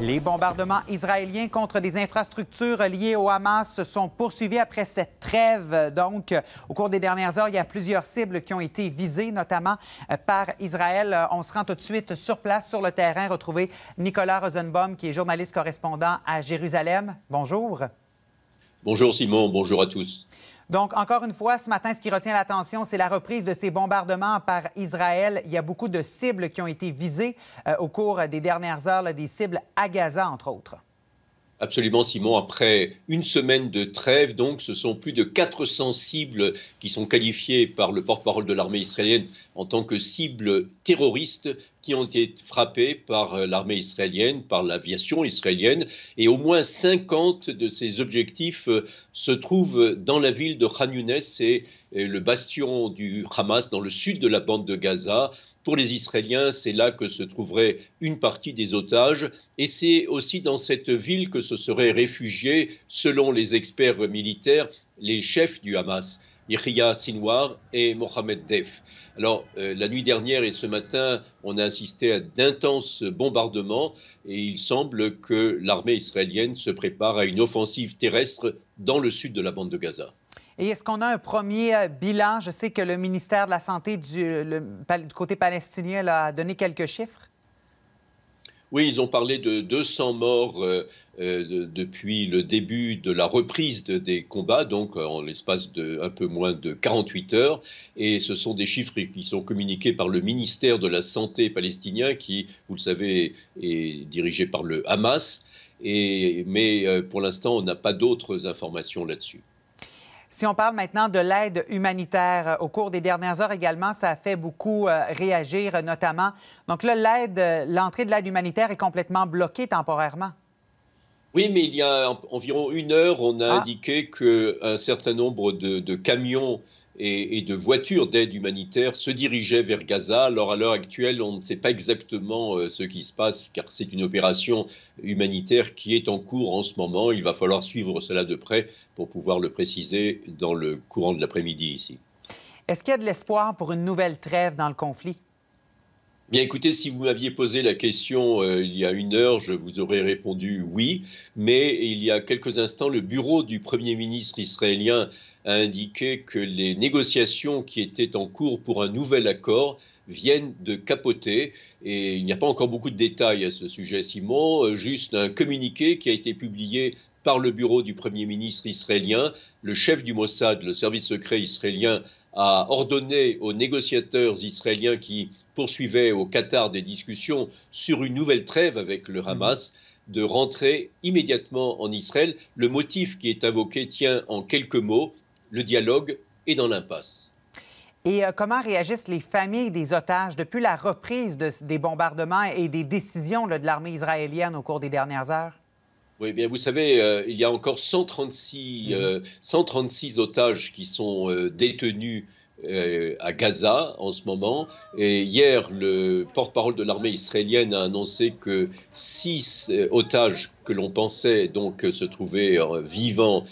Les bombardements israéliens contre des infrastructures liées au Hamas se sont poursuivis après cette trêve. Donc, au cours des dernières heures, il y a plusieurs cibles qui ont été visées, notamment euh, par Israël. Euh, on se rend tout de suite sur place, sur le terrain, retrouver Nicolas Rosenbaum, qui est journaliste correspondant à Jérusalem. Bonjour. Bonjour Simon, bonjour à tous. Donc, encore une fois, ce matin, ce qui retient l'attention, c'est la reprise de ces bombardements par Israël. Il y a beaucoup de cibles qui ont été visées euh, au cours des dernières heures, des cibles à Gaza, entre autres. Absolument, Simon. Après une semaine de trêve, donc, ce sont plus de 400 cibles qui sont qualifiées par le porte-parole de l'armée israélienne en tant que cibles terroristes qui ont été frappées par euh, l'armée israélienne, par l'aviation israélienne, et au moins 50 de ces objectifs euh, se trouvent dans la ville de Khan Younes et le bastion du Hamas dans le sud de la bande de Gaza. Pour les Israéliens, c'est là que se trouverait une partie des otages et c'est aussi dans cette ville que se seraient réfugiés, selon les experts militaires, les chefs du Hamas. Yahya Sinwar et Mohamed Def. Alors, euh, la nuit dernière et ce matin, on a assisté à d'intenses bombardements et il semble que l'armée israélienne se prépare à une offensive terrestre dans le sud de la bande de Gaza. Et est-ce qu'on a un premier euh, bilan? Je sais que le ministère de la Santé du, côté palestinien a donné quelques chiffres. Oui, ils ont parlé de 200 morts euh, euh, depuis le début de la reprise des combats, donc euh, en l'espace de un peu moins de 48 heures. Et ce sont des chiffres qui sont communiqués par le ministère de la Santé palestinien, qui, vous le savez, est dirigé par le Hamas. mais pour l'instant, on n'a pas d'autres informations là-dessus. Si on parle maintenant de l'aide humanitaire, euh, au cours des dernières heures également, ça a fait beaucoup euh, réagir, euh, notamment. Donc là, l'entrée de l'aide humanitaire est complètement bloquée temporairement. Oui, mais il y a environ une heure, on a ah. indiqué indiqué qu'un certain nombre de camions et, de voitures d'aide humanitaire se dirigeaient vers Gaza. Alors à l'heure actuelle, on ne sait pas exactement euh, ce qui se passe car c'est une opération humanitaire qui est en cours en ce moment. Il va falloir suivre cela de près pour pouvoir le préciser dans le courant de l'après-midi ici. Est-ce qu'il y a de l'espoir pour une nouvelle trêve dans le conflit? Bien écoutez, si vous m'aviez posé la question euh, il y a une heure, je vous aurais répondu oui, mais il y a quelques instants, le bureau du Premier ministre israélien a indiqué que les négociations qui étaient en cours pour un nouvel accord viennent de capoter. Et il n'y a pas encore beaucoup de détails à ce sujet, Simon, euh, juste un communiqué qui a été publié par le bureau du Premier ministre israélien. Le chef du Mossad, le service secret israélien, a ordonné aux négociateurs israéliens qui poursuivaient au Qatar des discussions sur une nouvelle trêve avec le mhm. Hamas de rentrer immédiatement en Israël. Le motif qui est invoqué tient en quelques mots, le dialogue est dans l'impasse. Et euh, comment réagissent les familles des otages depuis la reprise des bombardements et des décisions de l'armée israélienne au cours des dernières heures? Oui, bien, vous savez, euh, il y a encore 136, mhm. euh, otages qui sont euh, détenus à Gaza en ce moment. Et hier, le porte-parole de l'armée israélienne a annoncé que six otages que l'on pensait donc se trouver vivants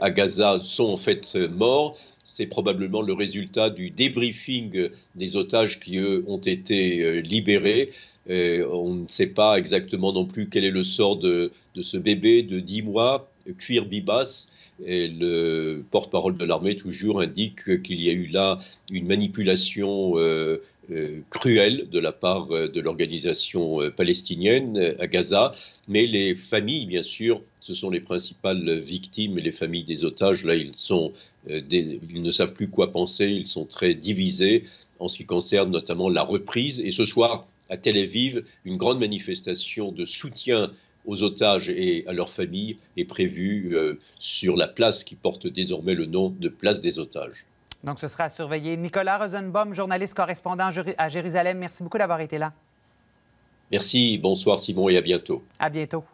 à Gaza sont en fait morts c'est probablement le résultat du débriefing des otages qui, eux, ont été libérés. Euh, on ne sait pas exactement non plus quel est le sort de, ce bébé de 10 mois, cuir bibas. Et le porte-parole de l'armée toujours indique qu'il y a eu là une manipulation euh, euh, cruelle de la part de l'organisation palestinienne à Gaza. Mais les familles, bien sûr, ce sont les principales victimes les familles des otages. Là, ils, sont, ils ne savent plus quoi penser, ils sont très divisés en ce qui concerne notamment la reprise. Et ce soir, à Tel Aviv, une grande manifestation de soutien aux otages et à leurs familles est prévue euh, sur la place qui porte désormais le nom de place des otages. Donc ce sera à surveiller. Nicolas Rosenbaum, journaliste correspondant à Jérusalem, merci beaucoup d'avoir été là. Merci, bonsoir Simon et à bientôt. À bientôt.